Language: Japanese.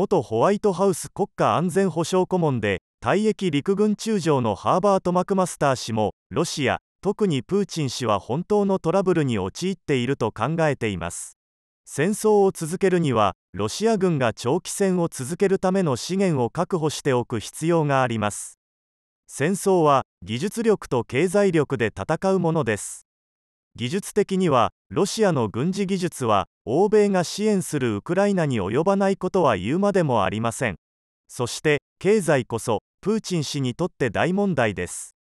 元ホワイトハウス国家安全保障顧問で退役陸軍中将のハーバート・マクマスター氏もロシア特にプーチン氏は本当のトラブルに陥っていると考えています戦争を続けるにはロシア軍が長期戦を続けるための資源を確保しておく必要があります戦争は技術力と経済力で戦うものです技術的にはロシアの軍事技術は欧米が支援するウクライナに及ばないことは言うまでもありませんそして経済こそプーチン氏にとって大問題です